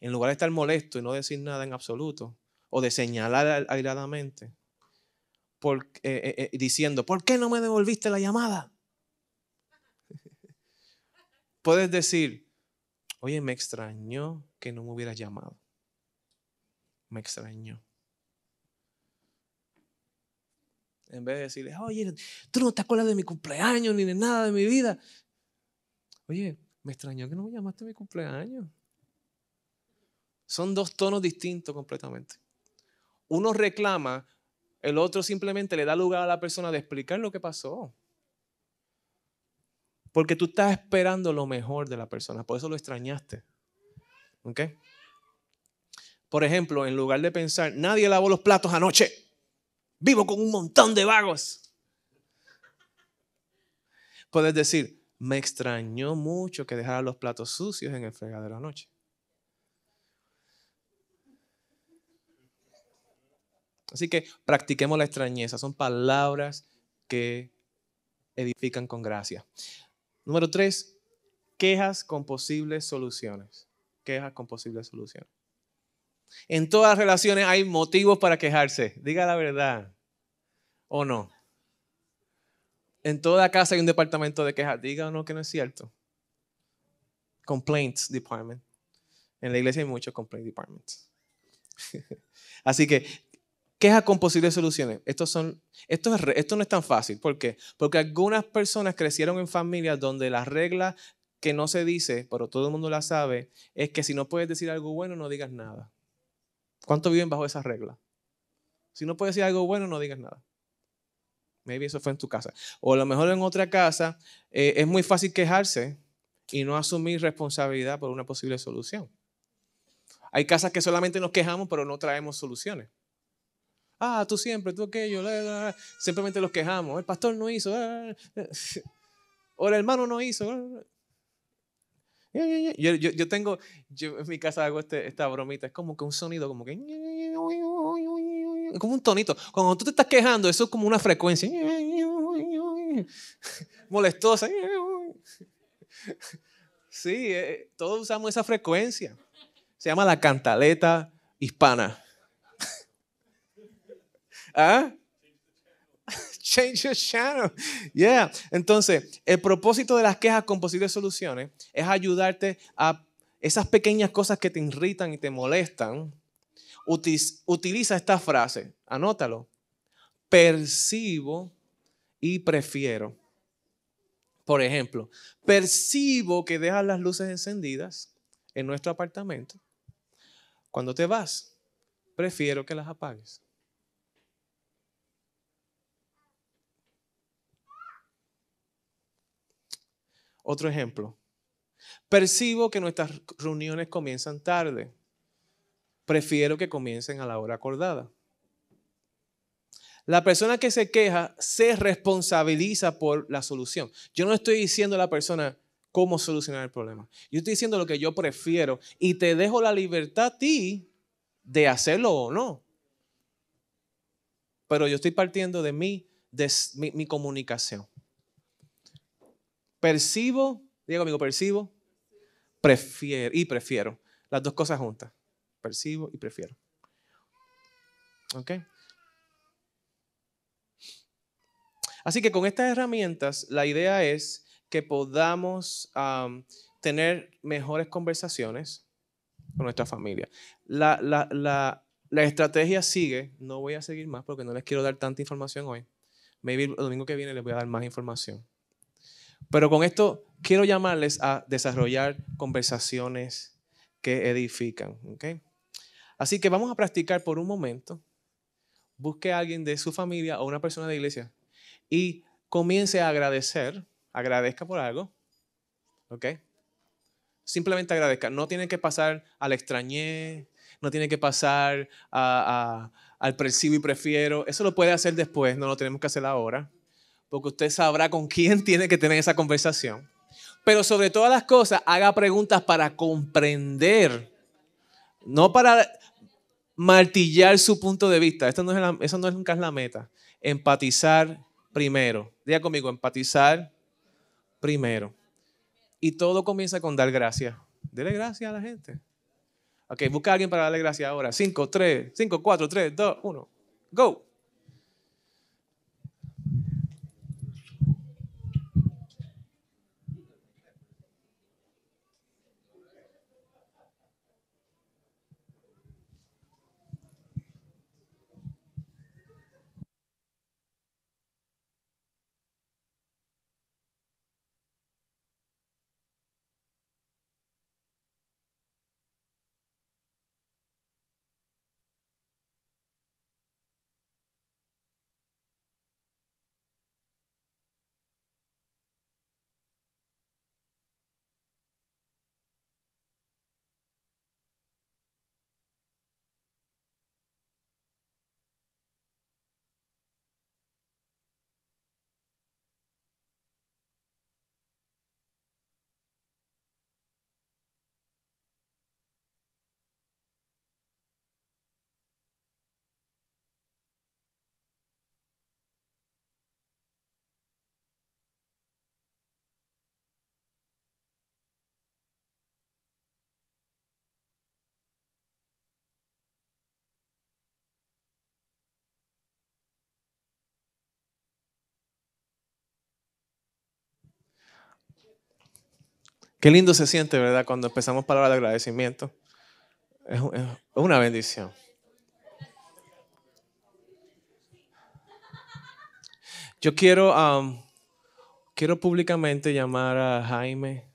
En lugar de estar molesto y no decir nada en absoluto, o de señalar airadamente, eh, eh, eh, diciendo, ¿por qué no me devolviste la llamada? Puedes decir, oye, me extrañó que no me hubieras llamado. Me extrañó. En vez de decirle, oye, tú no te acuerdas de mi cumpleaños ni de nada de mi vida. Oye, me extrañó que no me llamaste mi cumpleaños. Son dos tonos distintos completamente uno reclama, el otro simplemente le da lugar a la persona de explicar lo que pasó. Porque tú estás esperando lo mejor de la persona, por eso lo extrañaste. Por ejemplo, en lugar de pensar, nadie lavó los platos anoche, vivo con un montón de vagos. Puedes decir, me extrañó mucho que dejara los platos sucios en el fregadero anoche. Así que practiquemos la extrañeza. Son palabras que edifican con gracia. Número tres, quejas con posibles soluciones. Quejas con posibles soluciones. En todas las relaciones hay motivos para quejarse. Diga la verdad. ¿O no? En toda casa hay un departamento de quejas. Diga o no que no es cierto. Complaints Department. En la iglesia hay muchos complaint departments. Así que Queja con posibles soluciones. Estos son, esto, esto no es tan fácil. ¿Por qué? Porque algunas personas crecieron en familias donde la regla que no se dice, pero todo el mundo la sabe, es que si no puedes decir algo bueno, no digas nada. ¿Cuántos viven bajo esa regla? Si no puedes decir algo bueno, no digas nada. Maybe eso fue en tu casa. O a lo mejor en otra casa eh, es muy fácil quejarse y no asumir responsabilidad por una posible solución. Hay casas que solamente nos quejamos, pero no traemos soluciones. Ah, tú siempre, tú aquello. yo Simplemente los quejamos. El pastor no hizo. Eh, eh. O el hermano no hizo. Eh, yo, tengo, yo en mi casa hago este, esta bromita, es como que un sonido, como que... Como un tonito. Cuando tú te estás quejando, eso es como una frecuencia. Molestosa. Sí, todos usamos esa frecuencia. Se llama la cantaleta hispana. ¿Ah? Change your channel. Yeah. Entonces, el propósito de las quejas con posibles soluciones es ayudarte a esas pequeñas cosas que te irritan y te molestan. Utiliza esta frase, anótalo. Percibo y prefiero. Por ejemplo, percibo que dejas las luces encendidas en nuestro apartamento. Cuando te vas, prefiero que las apagues. Otro ejemplo. Percibo que nuestras reuniones comienzan tarde. Prefiero que comiencen a la hora acordada. La persona que se queja se responsabiliza por la solución. Yo no estoy diciendo a la persona cómo solucionar el problema. Yo estoy diciendo lo que yo prefiero y te dejo la libertad a ti de hacerlo o no. Pero yo estoy partiendo de mí, de mi comunicación. Percibo, digo amigo percibo, prefiero y prefiero. Las dos cosas juntas. Percibo y prefiero. ¿Ok? Así que con estas herramientas, la idea es que podamos tener mejores conversaciones con nuestra familia. La, la, estrategia sigue, no voy a seguir más porque no les quiero dar tanta información hoy. Maybe el domingo que viene les voy a dar más información. Pero con esto quiero llamarles a desarrollar conversaciones que edifican. Así que vamos a practicar por un momento. Busque a alguien de su familia o una persona de iglesia y comience a agradecer. Agradezca por algo. ¿Ok? Simplemente agradezca. No tiene que pasar al extrañé, no tiene que pasar al percibo y prefiero. Eso lo puede hacer después, no lo tenemos que hacer ahora porque usted sabrá con quién tiene que tener esa conversación. Pero sobre todas las cosas, haga preguntas para comprender, no para martillar su punto de vista. Esto no es eso no es nunca la meta. Empatizar primero. Diga conmigo, empatizar primero. Y todo comienza con dar gracias. Dele gracias a la gente. Ok, busca a alguien para darle gracias ahora. 5, 3, 5, 4, 3, 2, 1. Go. Qué lindo se siente, ¿verdad? Cuando empezamos palabras de agradecimiento. Es una bendición. Yo quiero, um, quiero públicamente llamar a Jaime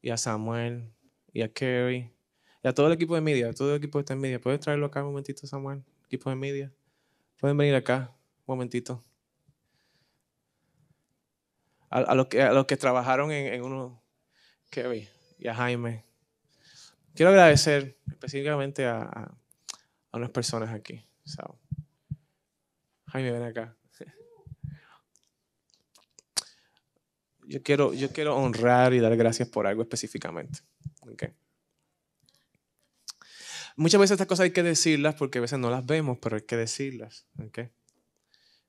y a Samuel y a Kerry y a todo el equipo de media, todo el equipo está en media. ¿Puedes traerlo acá un momentito, Samuel? Equipo de media. Pueden venir acá un momentito. A, los, que, a trabajaron en uno Kevin y a Jaime. Quiero agradecer específicamente a, unas personas aquí. Jaime, ven acá. Yo quiero, yo quiero honrar y dar gracias por algo específicamente. Muchas veces estas cosas hay que decirlas porque a veces no las vemos, pero hay que decirlas.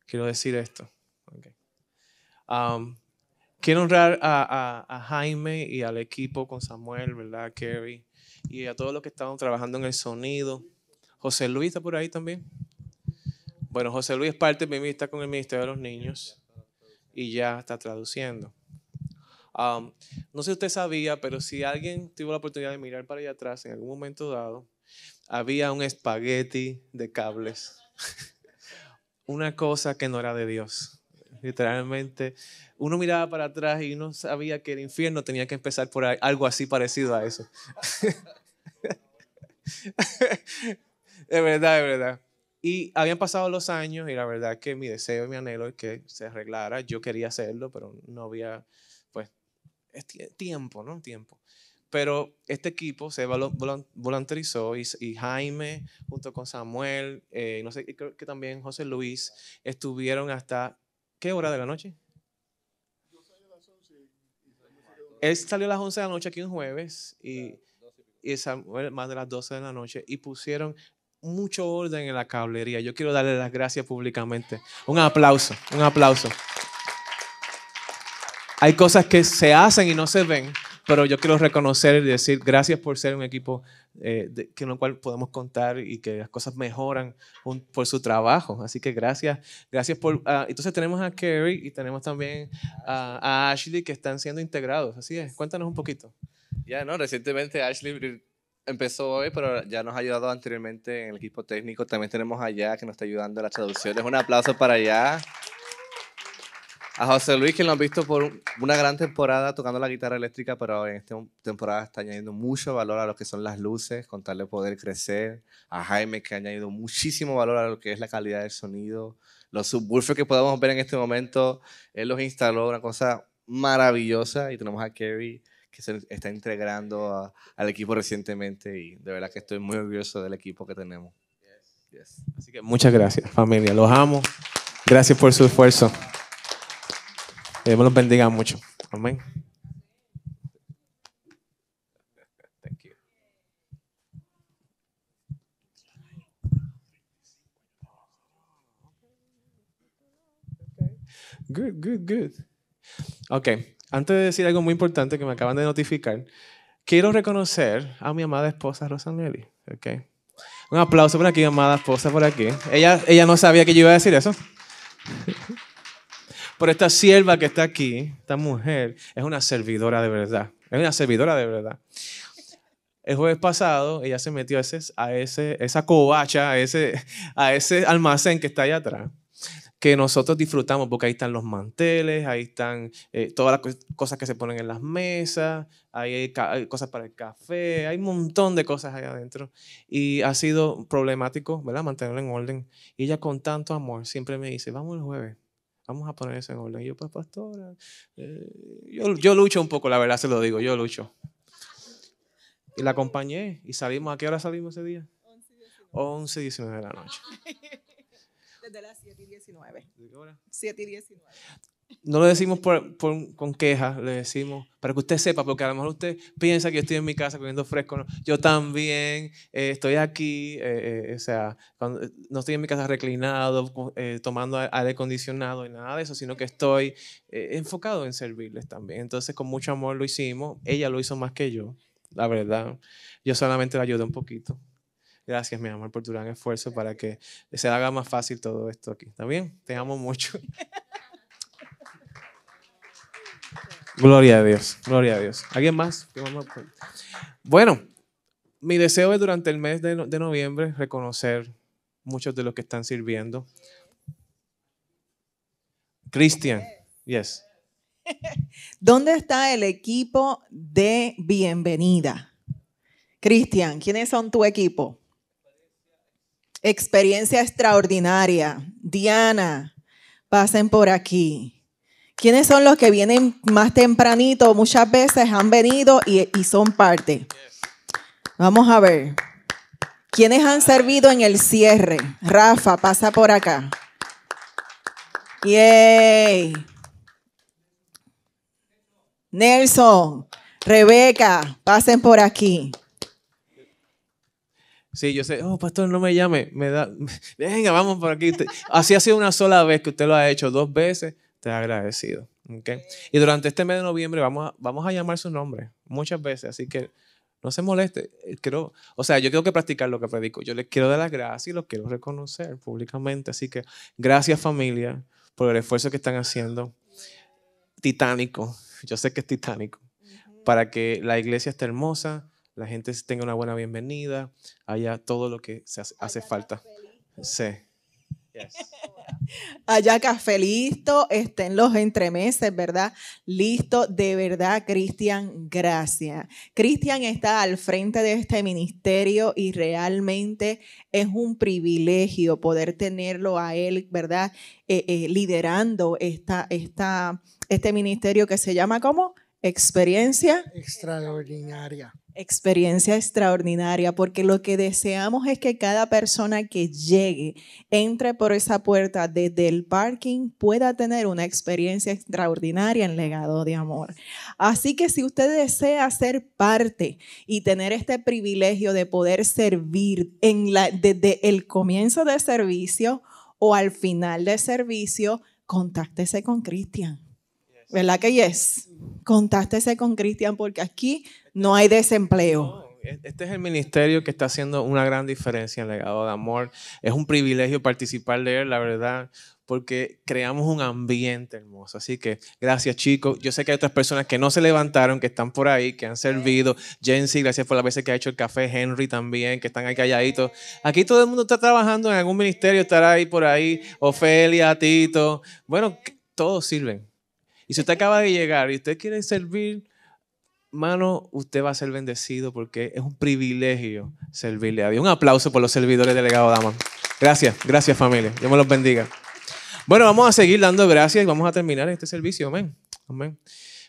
Quiero decir esto. Um, Quiero honrar a, Jaime y al equipo con Samuel, ¿verdad? Kerry y a todos los que estaban trabajando en el sonido. José Luis está por ahí también. Bueno, José Luis es parte de está con el Ministerio de los Niños y ya está traduciendo. Um, no sé si usted sabía, pero si alguien tuvo la oportunidad de mirar para allá atrás en algún momento dado, había un espagueti de cables. Una cosa que no era de Dios literalmente. Uno miraba para atrás y uno sabía que el infierno tenía que empezar por algo así parecido a eso. de verdad, de verdad. Y habían pasado los años y la verdad que mi deseo y mi anhelo es que se arreglara. Yo quería hacerlo, pero no había, pues, tiempo, ¿no? Tiempo. Pero este equipo se voluntarizó y, Jaime, junto con Samuel, eh, no sé, creo que también José Luis, estuvieron hasta ¿Qué hora de la noche? Él salió a las 11 de la noche aquí un jueves y, y más de las 12 de la noche y pusieron mucho orden en la cablería. Yo quiero darle las gracias públicamente. Un aplauso, un aplauso. Hay cosas que se hacen y no se ven pero yo quiero reconocer y decir gracias por ser un equipo eh, de, con el cual podemos contar y que las cosas mejoran por su trabajo. Así que gracias, gracias por... Ah, entonces tenemos a Kerry y tenemos también a Ashley que están siendo integrados. Así es, cuéntanos un poquito. Ya, no, recientemente Ashley empezó hoy, pero ya nos ha ayudado anteriormente en el equipo técnico. También tenemos a allá que nos está ayudando en traducción. traducciones. Un aplauso para allá a José Luis, que lo han visto por una gran temporada tocando la guitarra eléctrica, pero en esta temporada está añadiendo mucho valor a lo que son las luces, con tal poder crecer. A Jaime, que ha añadido muchísimo valor a lo que es la calidad del sonido. Los subwoofers que podemos ver en este momento, él los instaló, una cosa maravillosa. Y tenemos a Kerry, que se está integrando al equipo recientemente. Y de verdad que estoy muy orgulloso del equipo que tenemos. Así que muchas gracias, familia. Los amo. Gracias por su esfuerzo. Que Dios los bendiga mucho. Amén. Good, good, good. Ok, antes de decir algo muy importante que me acaban de notificar, quiero reconocer a mi amada esposa Rosanelli. Okay. Un aplauso por aquí, amada esposa por aquí. Ella, ella no sabía que yo iba a decir eso. Pero esta sierva que está aquí, esta mujer, es una servidora de verdad. Es una servidora de verdad. El jueves pasado ella se metió a, ese, a ese, esa covacha, a ese, a ese almacén que está allá atrás que nosotros disfrutamos, porque ahí están los manteles, ahí están eh, todas las cosas que se ponen en las mesas, hay, cosas para el café, hay un montón de cosas allá adentro. Y ha sido problemático, ¿verdad? Mantenerlo en orden. Y ella con tanto amor siempre me dice, vamos el jueves. Vamos a poner eso en orden. yo, pues, pastora, eh, yo, yo lucho un poco, la verdad se lo digo, yo lucho. Y la acompañé y salimos. ¿A qué hora salimos ese día? 11 y 19 de la noche. Desde las 7 y 19. ¿De qué hora? 7 y 19. No lo decimos por, con quejas, le decimos para que usted sepa, porque a lo mejor usted piensa que yo estoy en mi casa comiendo fresco. Yo también eh, estoy aquí, eh, eh, o sea, no estoy en mi casa reclinado, tomando aire acondicionado y nada de eso, sino que estoy enfocado en servirles también. Entonces, con mucho amor lo hicimos. Ella lo hizo más que yo, la verdad. Yo solamente la ayudé un poquito. Gracias, mi amor, por tu gran esfuerzo para que se haga más fácil todo esto aquí. ¿Está bien? Te amo mucho. Gloria a Dios, gloria a Dios. ¿Alguien más? Bueno, mi deseo es durante el mes de, noviembre reconocer muchos de los que están sirviendo. Cristian, yes. ¿Dónde está el equipo de bienvenida? Cristian, ¿quiénes son tu equipo? Experiencia extraordinaria. Diana, pasen por aquí. ¿Quiénes son los que vienen más tempranito? Muchas veces han venido y, son parte. Vamos a ver. ¿Quiénes han servido en el cierre? Rafa, pasa por acá. Yay. Nelson, Rebeca, pasen por aquí. Sí, yo sé, oh, pastor, no me llame, me da, venga, vamos por aquí. Así ha sido una sola vez que usted lo ha hecho, dos veces agradecido. ¿okay? Y durante este mes de noviembre vamos a, vamos a llamar su nombre muchas veces, así que no se moleste. Eh, quiero, o sea, yo tengo que practicar lo que predico. Yo les quiero dar las gracias y los quiero reconocer públicamente. Así que gracias familia por el esfuerzo que están haciendo. Titánico, yo sé que es titánico, para que la iglesia esté hermosa, la gente tenga una buena bienvenida, haya todo lo que se hace, falta. Sí. Allá café listo, estén los entremeses, ¿verdad? Listo, de verdad, Cristian, gracias. Cristian está al frente de este ministerio y realmente es un privilegio poder tenerlo a él, ¿verdad? Eh, eh, liderando esta, esta, este ministerio que se llama como experiencia extraordinaria experiencia extraordinaria, porque lo que deseamos es que cada persona que llegue, entre por esa puerta desde el parking, pueda tener una experiencia extraordinaria en legado de amor. Así que si usted desea ser parte y tener este privilegio de poder servir desde el comienzo de servicio o al final de servicio, contáctese con Cristian ¿Verdad que yes? Contáctese con Cristian porque aquí no hay desempleo. E-, este es el ministerio que está haciendo una gran diferencia en legado de amor. Es un privilegio participar de él, la verdad, porque creamos un ambiente hermoso. Así que gracias, chicos. Yo sé que hay otras personas que no se levantaron, que están por ahí, que han servido. Jensi, gracias por las veces que ha hecho el café. Henry también, que están ahí calladitos. Aquí todo el mundo está trabajando en algún ministerio, estará ahí por ahí. Ofelia, Tito. Bueno, todos sirven. Y si usted acaba de llegar y usted quiere servir, mano, usted va a ser bendecido porque es un privilegio servirle a Dios. Un aplauso por los servidores delegados damas Gracias, gracias familia. Dios me los bendiga. Bueno, vamos a seguir dando gracias y vamos a terminar este servicio. Amén. Amén.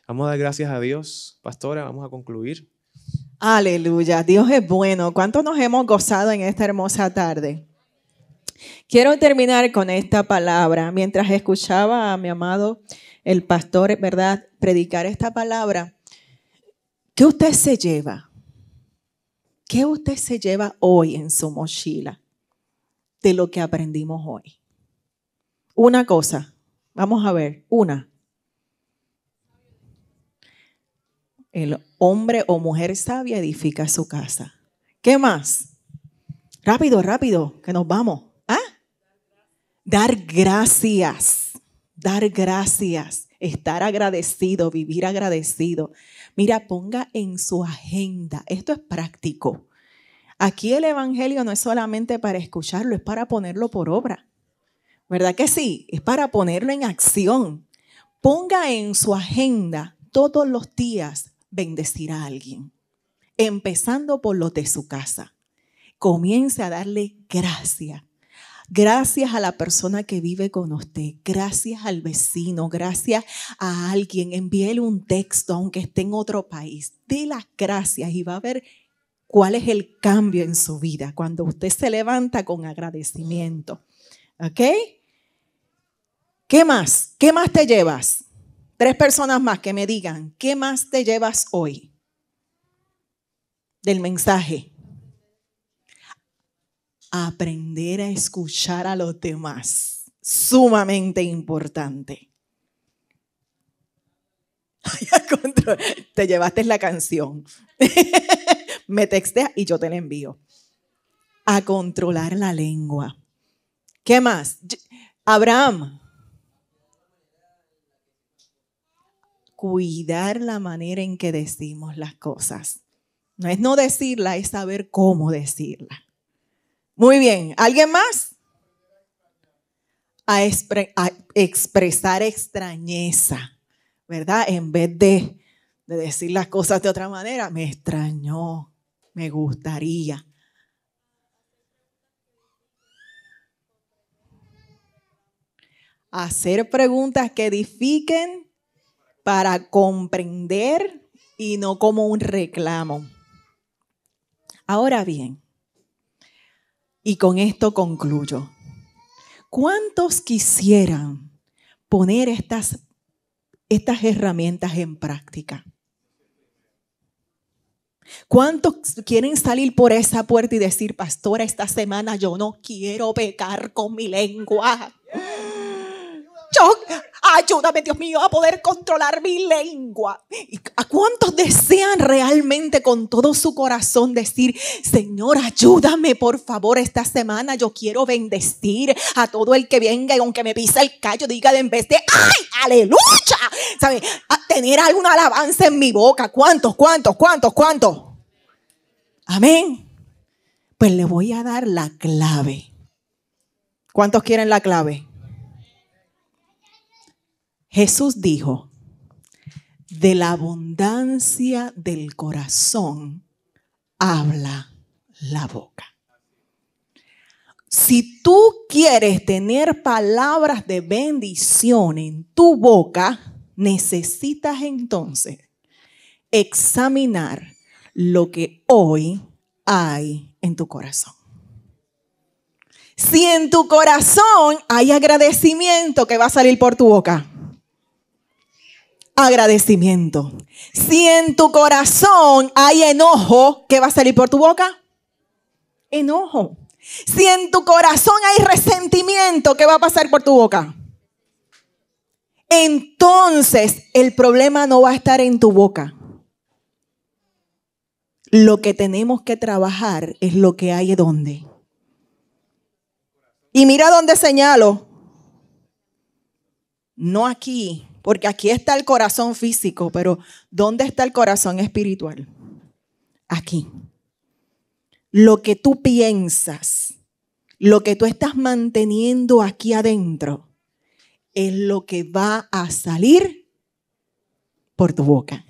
Vamos a dar gracias a Dios. Pastora, vamos a concluir. Aleluya, Dios es bueno. ¿Cuánto nos hemos gozado en esta hermosa tarde? Quiero terminar con esta palabra. Mientras escuchaba a mi amado el pastor, ¿verdad?, predicar esta palabra, ¿qué usted se lleva? ¿Qué usted se lleva hoy en su mochila de lo que aprendimos hoy? Una cosa, vamos a ver, una. El hombre o mujer sabia edifica su casa. ¿Qué más? Rápido, rápido, que nos vamos. ¿Ah? Dar gracias dar gracias, estar agradecido, vivir agradecido. Mira, ponga en su agenda, esto es práctico. Aquí el Evangelio no es solamente para escucharlo, es para ponerlo por obra. ¿Verdad que sí? Es para ponerlo en acción. Ponga en su agenda todos los días bendecir a alguien, empezando por los de su casa. Comience a darle gracias Gracias a la persona que vive con usted, gracias al vecino, gracias a alguien. Envíele un texto, aunque esté en otro país. De las gracias y va a ver cuál es el cambio en su vida cuando usted se levanta con agradecimiento. ¿Ok? ¿Qué más? ¿Qué más te llevas? Tres personas más que me digan, ¿qué más te llevas hoy del mensaje? aprender a escuchar a los demás. Sumamente importante. te llevaste la canción. Me texteas y yo te la envío. A controlar la lengua. ¿Qué más? Abraham. Cuidar la manera en que decimos las cosas. No es no decirla, es saber cómo decirla. Muy bien, ¿alguien más? A, expresar extrañeza, ¿verdad? En vez de, de decir las cosas de otra manera, me extrañó, me gustaría. hacer preguntas que edifiquen para comprender y no como un reclamo. Ahora bien, y con esto concluyo. ¿Cuántos quisieran poner estas, estas herramientas en práctica? ¿Cuántos quieren salir por esa puerta y decir, pastora, esta semana yo no quiero pecar con mi lengua? Ayúdame, Dios mío, a poder controlar mi lengua. ¿A cuántos desean realmente con todo su corazón decir, Señor, ayúdame, por favor, esta semana yo quiero bendecir a todo el que venga y aunque me pisa el callo, diga de en vez de, ¡ay, aleluya! ¿Sabe? tener alguna alabanza en mi boca. ¿Cuántos, cuántos, cuántos, cuántos? Amén. Pues le voy a dar la clave. ¿Cuántos quieren la clave? Jesús dijo, de la abundancia del corazón habla la boca. Si tú quieres tener palabras de bendición en tu boca, necesitas entonces examinar lo que hoy hay en tu corazón. Si en tu corazón hay agradecimiento que va a salir por tu boca agradecimiento. Si en tu corazón hay enojo, ¿qué va a salir por tu boca? Enojo. Si en tu corazón hay resentimiento, ¿qué va a pasar por tu boca? Entonces el problema no va a estar en tu boca. Lo que tenemos que trabajar es lo que hay donde. Y mira dónde señalo. No aquí, porque aquí está el corazón físico, pero ¿dónde está el corazón espiritual? Aquí. Lo que tú piensas, lo que tú estás manteniendo aquí adentro, es lo que va a salir por tu boca.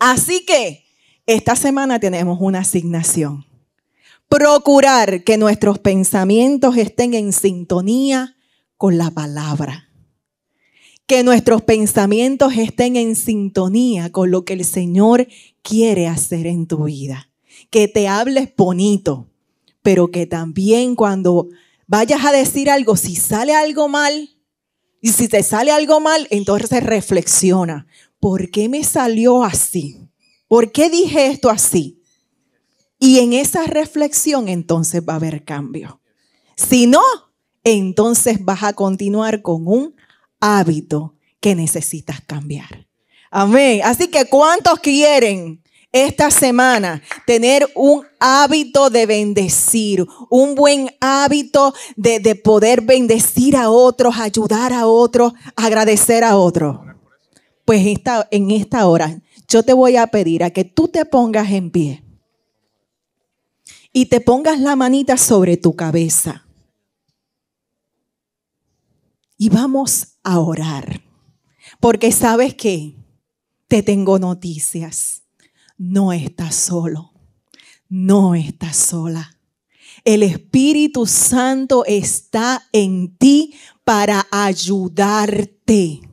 Así que esta semana tenemos una asignación. Procurar que nuestros pensamientos estén en sintonía con la palabra que nuestros pensamientos estén en sintonía con lo que el Señor quiere hacer en tu vida. Que te hables bonito, pero que también cuando vayas a decir algo, si sale algo mal, y si te sale algo mal, entonces reflexiona, ¿por qué me salió así? ¿Por qué dije esto así? Y en esa reflexión entonces va a haber cambio. Si no, entonces vas a continuar con un hábito que necesitas cambiar. Amén. Así que ¿cuántos quieren esta semana tener un hábito de bendecir, un buen hábito de, poder bendecir a otros, ayudar a otros, agradecer a otros? Pues en esta hora yo te voy a pedir a que tú te pongas en pie y te pongas la manita sobre tu cabeza y vamos a orar. Porque sabes que Te tengo noticias. No estás solo. No estás sola. El Espíritu Santo está en ti para ayudarte.